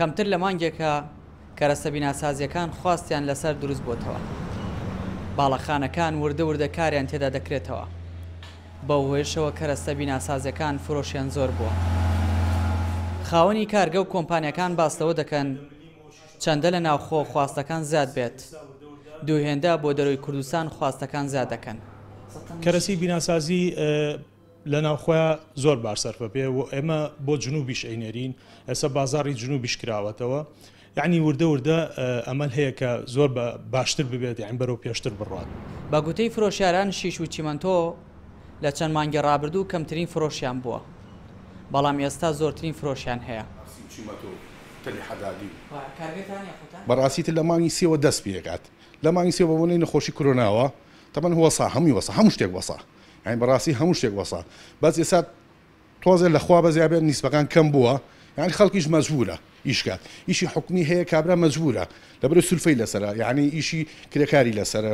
کەمتر لە مانگێکە کەرەسە بیناسازیەکان خواستیان لەسەر دروست بۆتەوە. باڵەخانەکان وردە وردە کاریان تێدا دەکرێتەوە. بە هێشەوە کەرەسە بیناسازیەکان فرۆشیان زۆر بووە. خاوەنی کارگە و کۆمپانیەکان باستەوە دەکەن چەندە لە ناوخۆ خواستەکان زیاد بێت. دووهێندا بۆ دەروی کوردستان خواستەکان زیاد دەکەن. کەرەسی بیناسازی لە ناوخۆیان زۆر باشسەرفە پێ و ئێمە بۆ جنوبیش ئەینەرین ئەسە بازاری جنوبیش کراوەتەوە یعنی وردە وردە ئەمەل هەیە کە زۆر باشتر ببێت یان بەرەو پێشتر بڕات بەگوتەی فرۆشیاران شیش و چیمەنتۆ لە چەند مانگە ڕابردوو کەمترین فرۆشیان بووە بەڵام ئێستا زۆرترین فرۆشیان هەیە بەڕاستیت لە مانگی سێوە دەست پێکات لە مانگی سێوە بۆنەی نەخۆشی کرۆناوە تەمەەن هوەسا هەمووی وەسا هەموو شتێک وەسا یعنی يعني بەڕاستی هەموو شتێک وەسا بەس ئێستا تۆزێ لەخوا بەزیابێت نیسبەکان کەم بووە یعنی خەڵکیش حكمي هي ئیشی حکمی هەیە کابرا مەزبورە لەبرو سولفەی لەسرە يعني ئیشی کرێکاری لەسەر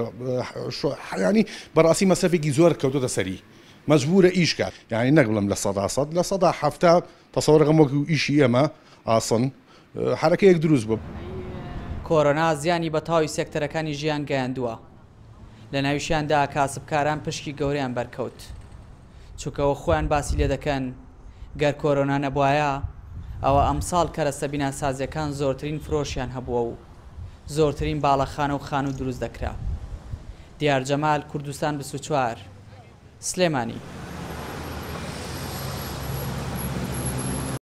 حیانی بەڕاستی مەسەفێکی زۆر کەوتۆتە سەری مەزبورە ئیشکە یعنی نەک بڵم لە سەدا صد لە سەدا هەفتا تەسەوەرەکەم وەکو ئیشی ئەمە ئاسن حرەکەیەک دروست بوو. كورونا زياني بە سيكتر كاني جيان گەیاندووە لە ناویشیاندا کاسبکاران پشکی گەوریان بەرکەوت چووکەوە خۆیان باسی لێ دەکەن گەر کۆرۆنا نەبواە ئەوە ئەمساڵ کەرەسە بیناسازیەکان زۆرترین فرۆشیان هەبووە و زۆرترین باڵەخانە و خان و دروست دەکرا دیارجەمال کوردستان 24 سلێمانی